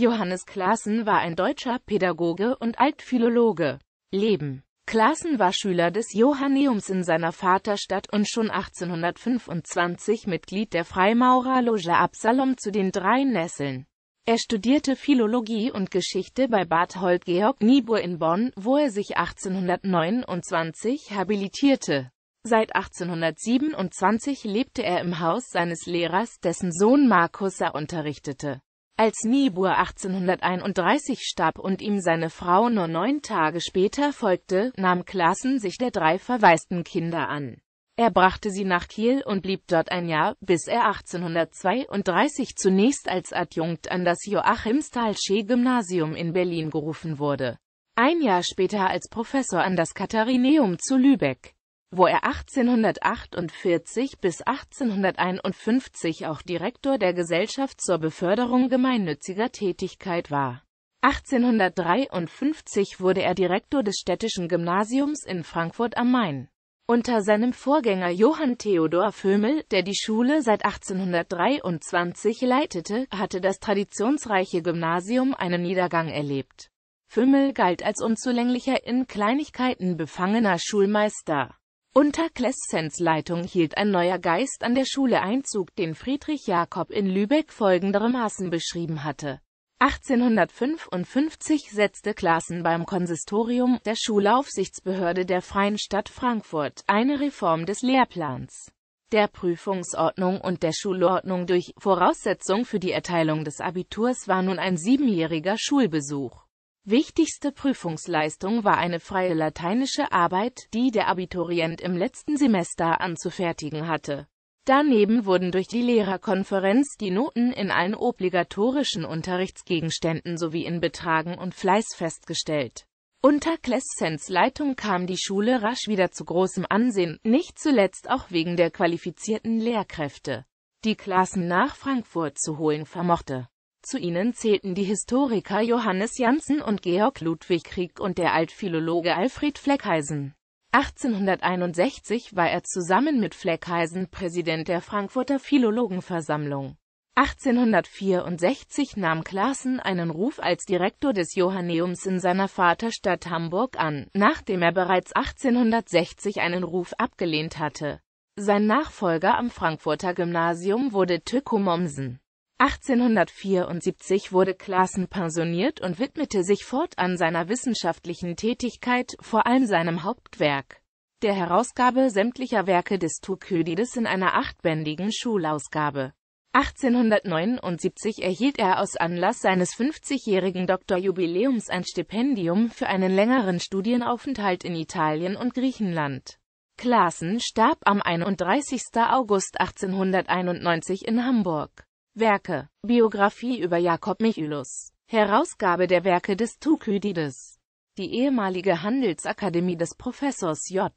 Johannes Klaassen war ein deutscher Pädagoge und Altphilologe. Leben Klaassen war Schüler des Johanneums in seiner Vaterstadt und schon 1825 Mitglied der Freimaurerloge Absalom zu den drei Nesseln. Er studierte Philologie und Geschichte bei Barthold Georg Niebuhr in Bonn, wo er sich 1829 habilitierte. Seit 1827 lebte er im Haus seines Lehrers, dessen Sohn Markus er unterrichtete. Als Niebuhr 1831 starb und ihm seine Frau nur neun Tage später folgte, nahm Klassen sich der drei verwaisten Kinder an. Er brachte sie nach Kiel und blieb dort ein Jahr, bis er 1832 zunächst als Adjunkt an das Joachimsthal-Sche Gymnasium in Berlin gerufen wurde. Ein Jahr später als Professor an das Katharineum zu Lübeck wo er 1848 bis 1851 auch Direktor der Gesellschaft zur Beförderung gemeinnütziger Tätigkeit war. 1853 wurde er Direktor des städtischen Gymnasiums in Frankfurt am Main. Unter seinem Vorgänger Johann Theodor Vömel, der die Schule seit 1823 leitete, hatte das traditionsreiche Gymnasium einen Niedergang erlebt. Vömel galt als unzulänglicher, in Kleinigkeiten befangener Schulmeister. Unter Klessens Leitung hielt ein neuer Geist an der Schule Einzug, den Friedrich Jakob in Lübeck folgendermaßen beschrieben hatte. 1855 setzte Klassen beim Konsistorium, der Schulaufsichtsbehörde der Freien Stadt Frankfurt, eine Reform des Lehrplans, der Prüfungsordnung und der Schulordnung durch. Voraussetzung für die Erteilung des Abiturs war nun ein siebenjähriger Schulbesuch Wichtigste Prüfungsleistung war eine freie lateinische Arbeit, die der Abiturient im letzten Semester anzufertigen hatte. Daneben wurden durch die Lehrerkonferenz die Noten in allen obligatorischen Unterrichtsgegenständen sowie in Betragen und Fleiß festgestellt. Unter Klessens Leitung kam die Schule rasch wieder zu großem Ansehen, nicht zuletzt auch wegen der qualifizierten Lehrkräfte, die Klassen nach Frankfurt zu holen vermochte. Zu ihnen zählten die Historiker Johannes Janssen und Georg Ludwig Krieg und der Altphilologe Alfred Fleckheisen. 1861 war er zusammen mit Fleckheisen Präsident der Frankfurter Philologenversammlung. 1864 nahm Klaassen einen Ruf als Direktor des Johanneums in seiner Vaterstadt Hamburg an, nachdem er bereits 1860 einen Ruf abgelehnt hatte. Sein Nachfolger am Frankfurter Gymnasium wurde Tücko Mommsen. 1874 wurde Claassen pensioniert und widmete sich fortan seiner wissenschaftlichen Tätigkeit, vor allem seinem Hauptwerk, der Herausgabe sämtlicher Werke des Thukydides in einer achtbändigen Schulausgabe. 1879 erhielt er aus Anlass seines 50-jährigen Doktorjubiläums ein Stipendium für einen längeren Studienaufenthalt in Italien und Griechenland. Claassen starb am 31. August 1891 in Hamburg. Werke, Biografie über Jakob Michylus, Herausgabe der Werke des Thukydides, die ehemalige Handelsakademie des Professors J.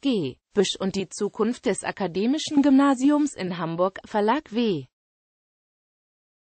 G. Büsch und die Zukunft des akademischen Gymnasiums in Hamburg, Verlag W.